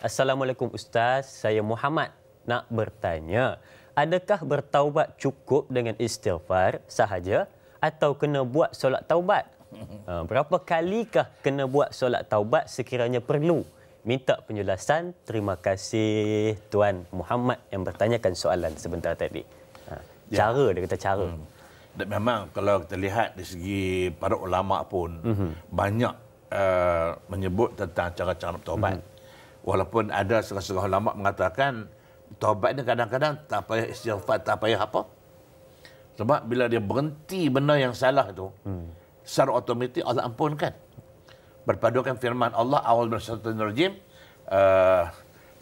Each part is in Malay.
Assalamualaikum Ustaz, saya Muhammad nak bertanya, adakah bertaubat cukup dengan istighfar sahaja atau kena buat solat taubat? Ah, berapa kalikah kena buat solat taubat sekiranya perlu? Minta penjelasan. Terima kasih Tuan Muhammad yang bertanyakan soalan sebentar tadi. Ah, ya. Cara, ya. dia kata cara. Hmm. memang kalau kita lihat dari segi para ulama pun mm-hmm. banyak uh, menyebut tentang cara-cara bertaubat. mm walaupun ada setengah-setengah ulama mengatakan taubat ni kadang-kadang tak payah istighfar tak payah apa sebab bila dia berhenti benda yang salah tu hmm. secara otomatik Allah ampunkan berpadukan firman Allah awal bersatu nurjim uh,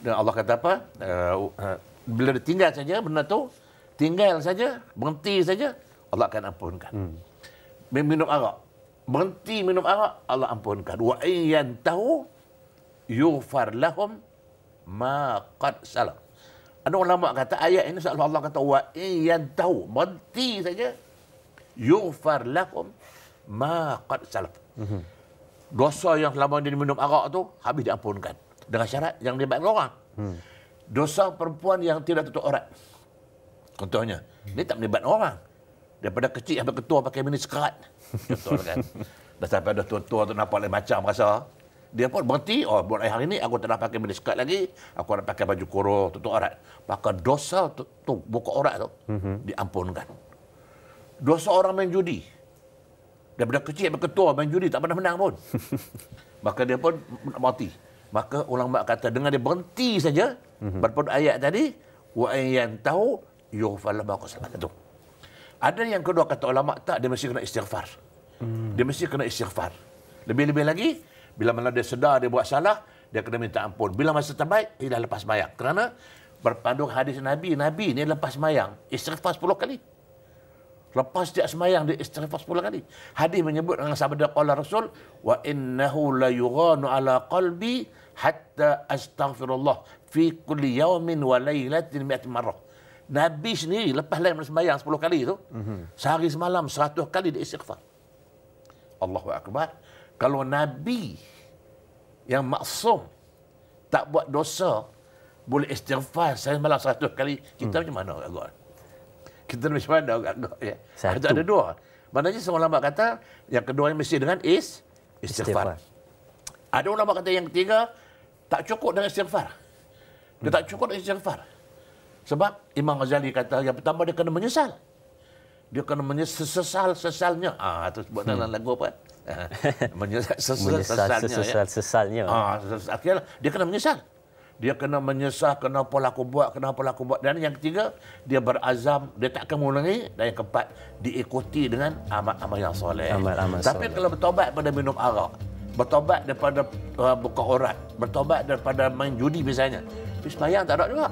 dan Allah kata apa uh, bila dia tinggal saja benda tu tinggal saja berhenti saja Allah akan ampunkan hmm. minum arak berhenti minum arak Allah ampunkan wa ayyan tahu Yufar lahum ma qad salam. Ada ulama kata ayat ini seolah Allah kata wa in tahu mati saja Yufar lahum ma qad salam. Mhm. Dosa yang selama ini minum arak tu habis diampunkan dengan syarat yang dia baik orang. Hmm. Dosa perempuan yang tidak tutup aurat. Contohnya, hmm. dia tak melibat orang. Daripada kecil sampai ketua pakai mini skirt. Contohnya kan. Dah sampai dah tua-tua tu nampak lain macam rasa dia pun berhenti oh buat hari ini. aku tak nak pakai mini lagi aku nak pakai baju koro tutup aurat maka dosa tu, tu buka aurat tu mm-hmm. diampunkan dosa orang main judi daripada kecil sampai ketua main judi tak pernah menang pun maka dia pun mati maka ulang mak kata dengan dia berhenti saja mm-hmm. berpada ayat tadi wa ayyan tahu yufal ma tu ada yang kedua kata ulama tak dia mesti kena istighfar mm. dia mesti kena istighfar lebih-lebih lagi bila mana dia sedar dia buat salah, dia kena minta ampun. Bila masa terbaik, dia dah lepas mayang. Kerana berpandu hadis Nabi, Nabi ni lepas mayang, istighfar 10 kali. Lepas dia semayang, dia istighfar 10 kali. Hadis menyebut dengan sabda Allah Rasul, Wa innahu la yughanu ala qalbi hatta astaghfirullah fi kulli yawmin wa laylatin mi'at marrah. Nabi sendiri lepas lain semayang 10 kali itu, mm-hmm. sehari semalam 100 kali di istighfar. Allahu Akbar kalau Nabi yang maksum tak buat dosa boleh istighfar saya malam satu kali kita hmm. macam mana agak kita macam mana agak ya satu. ada dua maknanya seorang ulama kata yang kedua yang mesti dengan is istighfar, istighfar. ada ulama kata yang ketiga tak cukup dengan istighfar dia hmm. tak cukup dengan istighfar sebab Imam Ghazali kata yang pertama dia kena menyesal dia kena menyesal sesalnya ah tu sebut dalam hmm. lagu apa menyesal, sesal, menyesal sesal, sesalnya. Ya. Ah, sesal, okay lah. Dia kena menyesal. Dia kena menyesal kenapa lah aku buat, kenapa lah aku buat. Dan yang ketiga, dia berazam, dia tak akan mengulangi. Dan yang keempat, diikuti dengan amal-amal yang soleh. Amal -amal Tapi soleh. kalau bertobat pada minum arak, bertobat daripada uh, buka orat, bertobat daripada main judi misalnya. Tapi tak ada juga.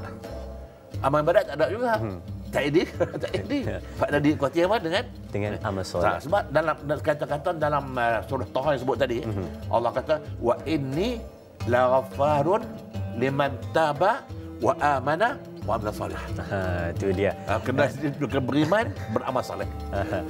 Amal ibadat tak ada juga. Hmm tak ada tak ada sebab tadi kuatir apa dengan dengan amal soleh sebab dalam kata-kata dalam eh, surah Taha yang sebut tadi mm-hmm. Allah kata wa inni la ghafarun liman taba wa amana wa amal soleh ha itu dia ah, eh. kena beriman beramal soleh